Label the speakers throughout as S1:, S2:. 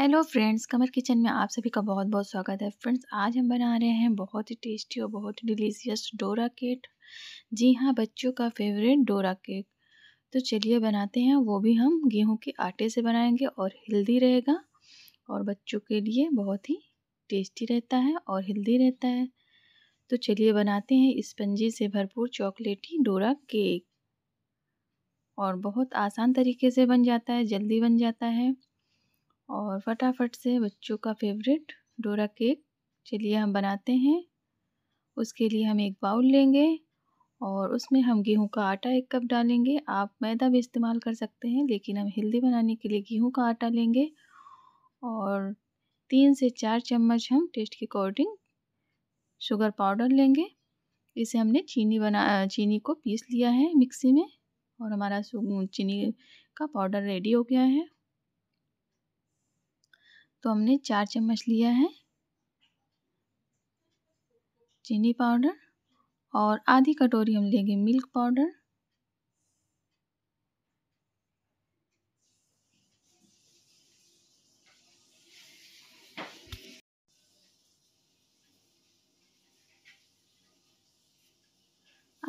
S1: hello friends कमर kitchen में आप सभी का बहुत बहुत स्वागत है फ्रेंड्स आज हम बना रहे हैं बहुत ही टेस्टी और बहुत ही डिलीशियस डोरा केक जी हाँ बच्चों का फेवरेट डोरा केक तो चलिए बनाते हैं वो भी हम गेहूं के आटे से बनाएंगे और हेल्दी रहेगा और बच्चों के लिए बहुत ही टेस्टी रहता है और हेल्दी रहता है तो चलिए बनाते हैं स्पंजी से भरपूर चॉकलेटी डोरा केक और बहुत आसान तरीके से बन जाता है जल्दी बन जाता है और फटाफट से बच्चों का फेवरेट डोरा केक चलिए हम बनाते हैं उसके लिए हम एक बाउल लेंगे और उसमें हम गेहूं का आटा एक कप डालेंगे आप मैदा भी इस्तेमाल कर सकते हैं लेकिन हम हेल्दी बनाने के लिए गेहूं का आटा लेंगे और तीन से चार चम्मच हम टेस्ट के अकॉर्डिंग शुगर पाउडर लेंगे इसे हमने चीनी बना चीनी को पीस लिया है मिक्सी में और हमारा चीनी का पाउडर रेडी हो गया है तो हमने चार चम्मच लिया है चीनी पाउडर और आधी कटोरी हम लेंगे मिल्क पाउडर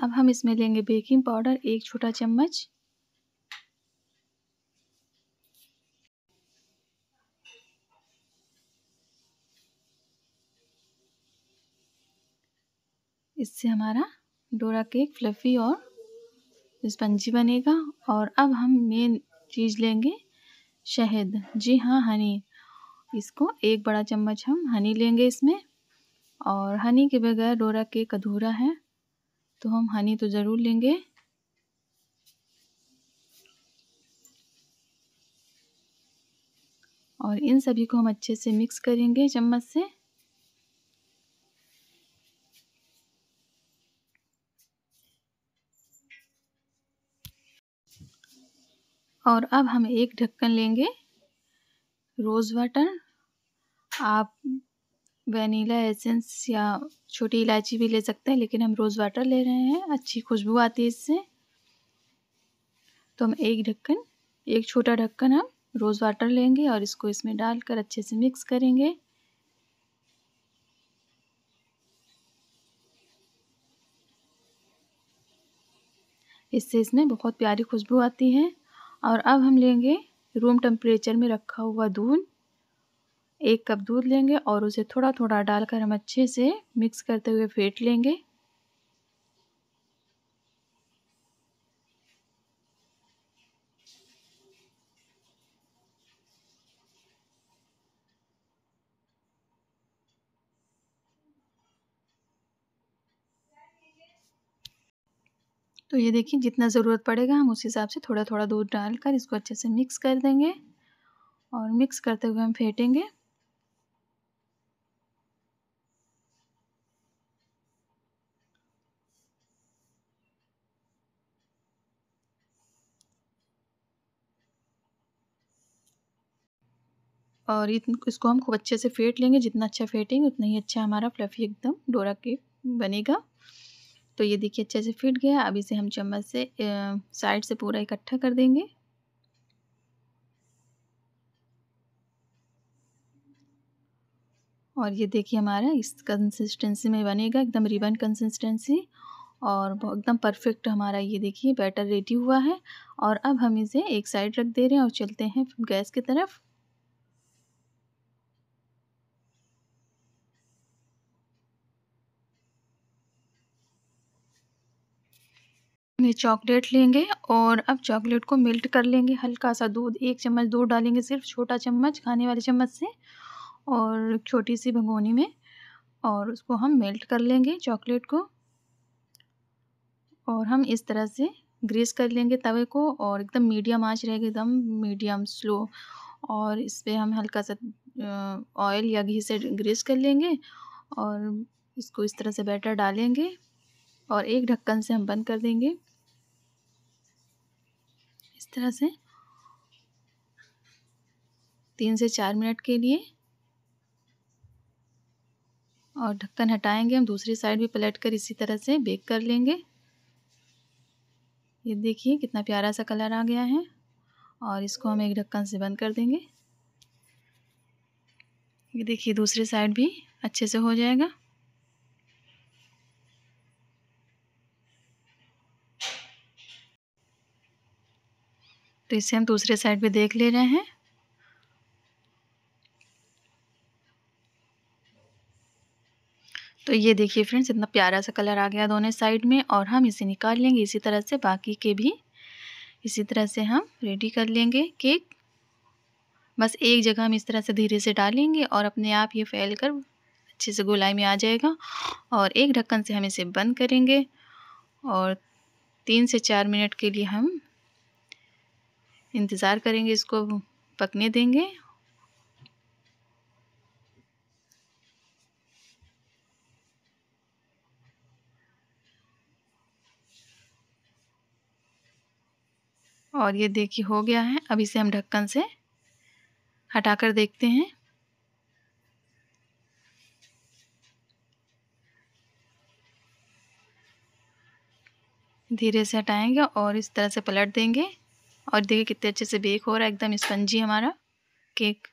S1: अब हम इसमें लेंगे बेकिंग पाउडर एक छोटा चम्मच इससे हमारा डोरा केक फ्लफ़ी और स्पंजी बनेगा और अब हम मेन चीज़ लेंगे शहद जी हाँ हनी इसको एक बड़ा चम्मच हम हनी लेंगे इसमें और हनी के बगैर डोरा केक अधूरा है तो हम हनी तो ज़रूर लेंगे और इन सभी को हम अच्छे से मिक्स करेंगे चम्मच से और अब हम एक ढक्कन लेंगे रोज़ वाटर आप वनीला एसेंस या छोटी इलायची भी ले सकते हैं लेकिन हम रोज़ वाटर ले रहे हैं अच्छी खुशबू आती है इससे तो हम एक ढक्कन एक छोटा ढक्कन हम रोज़ वाटर लेंगे और इसको इसमें डालकर अच्छे से मिक्स करेंगे इससे इसमें बहुत प्यारी खुशबू आती है और अब हम लेंगे रूम टेम्परेचर में रखा हुआ दूध एक कप दूध लेंगे और उसे थोड़ा थोड़ा डालकर हम अच्छे से मिक्स करते हुए फेंट लेंगे तो ये देखिए जितना ज़रूरत पड़ेगा हम उस हिसाब से थोड़ा थोड़ा दूध डालकर इसको अच्छे से मिक्स कर देंगे और मिक्स करते हुए हम फेंटेंगे और इसको हम खूब अच्छे से फेंट लेंगे जितना अच्छा फेंटेंगे उतना ही अच्छा हमारा फ्लफ़ी एकदम डोरा केक बनेगा तो ये देखिए अच्छे से फिट गया अब इसे हम चम्मच से साइड से पूरा इकट्ठा कर देंगे और ये देखिए हमारा इस कंसिस्टेंसी में बनेगा एकदम रिबन कंसिस्टेंसी और एकदम परफेक्ट हमारा ये देखिए बैटर रेडी हुआ है और अब हम इसे एक साइड रख दे रहे हैं और चलते हैं गैस की तरफ ये चॉकलेट लेंगे और अब चॉकलेट को मेल्ट कर लेंगे हल्का सा दूध एक चम्मच दूध डालेंगे सिर्फ छोटा चम्मच खाने वाले चम्मच से और छोटी सी भगोनी में और उसको हम मेल्ट कर लेंगे चॉकलेट को और हम इस तरह से ग्रीस कर लेंगे तवे को और एकदम मीडियम आँच रहेगी एकदम मीडियम स्लो और इस पर हम हल्का सा ऑयल या घी से ग्रीस कर लेंगे और इसको इस तरह से बैटर डालेंगे और एक ढक्कन से हम बंद कर देंगे इस तरह से तीन से चार मिनट के लिए और ढक्कन हटाएंगे हम दूसरी साइड भी पलट कर इसी तरह से बेक कर लेंगे ये देखिए कितना प्यारा सा कलर आ गया है और इसको हम एक ढक्कन से बंद कर देंगे ये देखिए दूसरी साइड भी अच्छे से हो जाएगा तो इसे हम दूसरे साइड पे देख ले रहे हैं तो ये देखिए फ्रेंड्स इतना प्यारा सा कलर आ गया दोनों साइड में और हम इसे निकाल लेंगे इसी तरह से बाकी के भी इसी तरह से हम रेडी कर लेंगे केक बस एक जगह हम इस तरह से धीरे से डालेंगे और अपने आप ये फैल कर अच्छे से गोलाई में आ जाएगा और एक ढक्कन से हम इसे बंद करेंगे और तीन से चार मिनट के लिए हम इंतज़ार करेंगे इसको पकने देंगे और ये देखिए हो गया है अब इसे हम ढक्कन से हटाकर देखते हैं धीरे से हटाएंगे और इस तरह से पलट देंगे और देखिए कितने अच्छे से बेक हो रहा है एकदम स्पंजी हमारा केक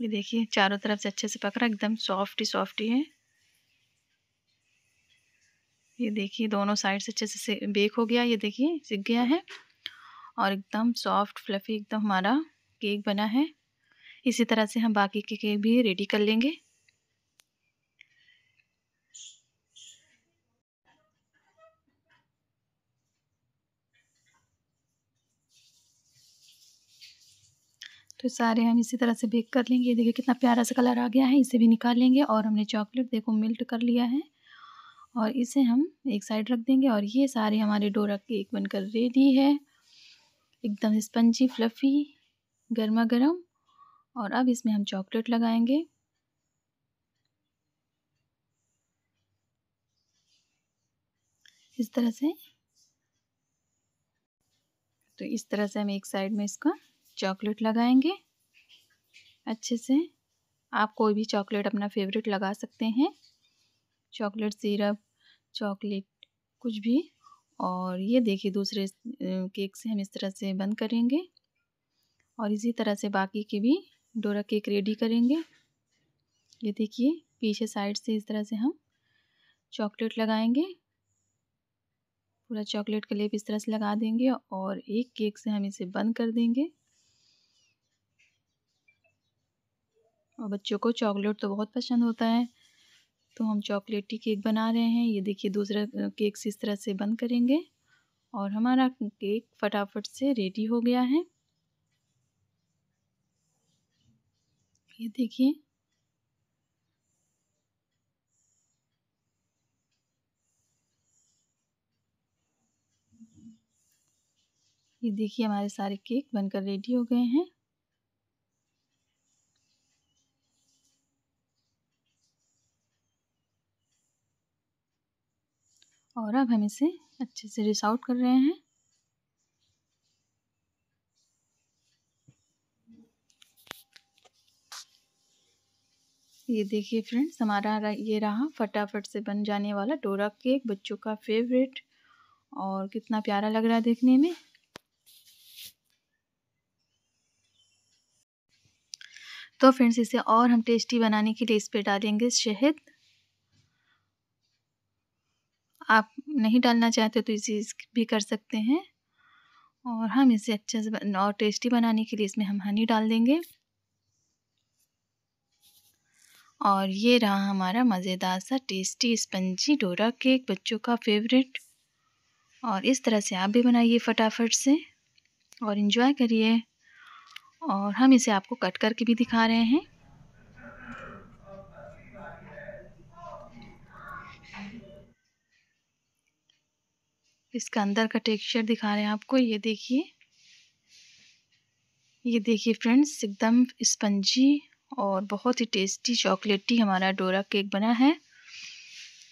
S1: ये देखिए चारों तरफ से अच्छे से पक रहा है एकदम सॉफ्ट ही सॉफ्ट ही है ये देखिए दोनों साइड से अच्छे से बेक हो गया ये देखिए सीख गया है और एकदम सॉफ्ट फ्लफी एकदम हमारा केक बना है इसी तरह से हम बाकी के केक भी रेडी कर लेंगे फिर सारे हम इसी तरह से बेक कर लेंगे ये देखिए कितना प्यारा सा कलर आ गया है इसे भी निकाल लेंगे और हमने चॉकलेट देखो मिल्ट कर लिया है और इसे हम एक साइड रख देंगे और ये सारे हमारे डोरा केक बनकर रेडी है एकदम स्पंजी फ्लफ़ी गर्मा गर्म और अब इसमें हम चॉकलेट लगाएंगे इस तरह से तो इस तरह से हम एक साइड में इसका चॉकलेट लगाएंगे अच्छे से आप कोई भी चॉकलेट अपना फेवरेट लगा सकते हैं चॉकलेट सिरप चॉकलेट कुछ भी और ये देखिए दूसरे केक से हम इस तरह से बंद करेंगे और इसी तरह से बाकी के भी डोरा केक रेडी करेंगे ये देखिए पीछे साइड से इस तरह से हम चॉकलेट लगाएंगे पूरा चॉकलेट का लेप इस तरह से लगा देंगे और एक केक से हम इसे बंद कर देंगे और बच्चों को चॉकलेट तो बहुत पसंद होता है तो हम चॉकलेटी केक बना रहे हैं ये देखिए दूसरा केक इस तरह से बंद करेंगे और हमारा केक फटाफट से रेडी हो गया है ये देखिए ये देखिए हमारे सारे केक बनकर रेडी हो गए हैं और अब हम इसे अच्छे से रिस आउट कर रहे हैं ये देखिए फ्रेंड्स हमारा ये रहा फटाफट से बन जाने वाला डोरा केक बच्चों का फेवरेट और कितना प्यारा लग रहा है देखने में तो फ्रेंड्स इसे और हम टेस्टी बनाने के लिए इस पे डालेंगे शहद आप नहीं डालना चाहते तो इसे भी कर सकते हैं और हम इसे अच्छे से और टेस्टी बनाने के लिए इसमें हम हनी डाल देंगे और ये रहा हमारा मज़ेदार सा टेस्टी स्पंजी डोरा केक बच्चों का फेवरेट और इस तरह से आप भी बनाइए फटाफट से और इन्जॉय करिए और हम इसे आपको कट करके भी दिखा रहे हैं इसका अंदर का टेक्सचर दिखा रहे हैं आपको ये देखिए ये देखिए फ्रेंड्स एकदम स्पंजी और बहुत ही टेस्टी चॉकलेटी हमारा डोरा केक बना है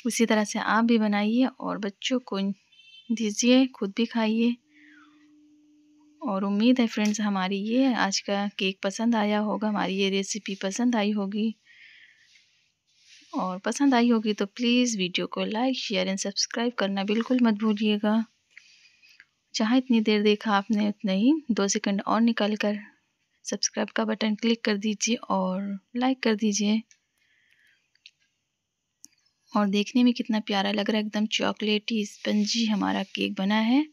S1: उसी तरह से आप भी बनाइए और बच्चों को दीजिए खुद भी खाइए और उम्मीद है फ्रेंड्स हमारी ये आज का केक पसंद आया होगा हमारी ये रेसिपी पसंद आई होगी और पसंद आई होगी तो प्लीज़ वीडियो को लाइक शेयर एंड सब्सक्राइब करना बिल्कुल मत भूलिएगा जहाँ इतनी देर देखा आपने उतना ही दो सेकंड और निकाल कर सब्सक्राइब का बटन क्लिक कर दीजिए और लाइक कर दीजिए और देखने में कितना प्यारा लग रहा है एकदम चॉकलेटी स्पंजी हमारा केक बना है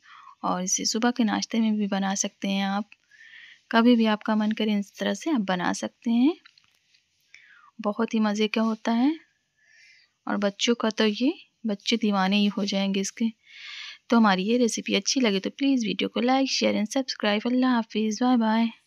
S1: और इसे सुबह के नाश्ते में भी बना सकते हैं आप कभी भी आपका मन करे इस तरह से आप बना सकते हैं बहुत ही मज़े का होता है और बच्चों का तो ये बच्चे दीवाने ही हो जाएंगे इसके तो हमारी ये रेसिपी अच्छी लगे तो प्लीज़ वीडियो को लाइक शेयर एंड सब्सक्राइब अल्लाह हाफिज़ बाय बाय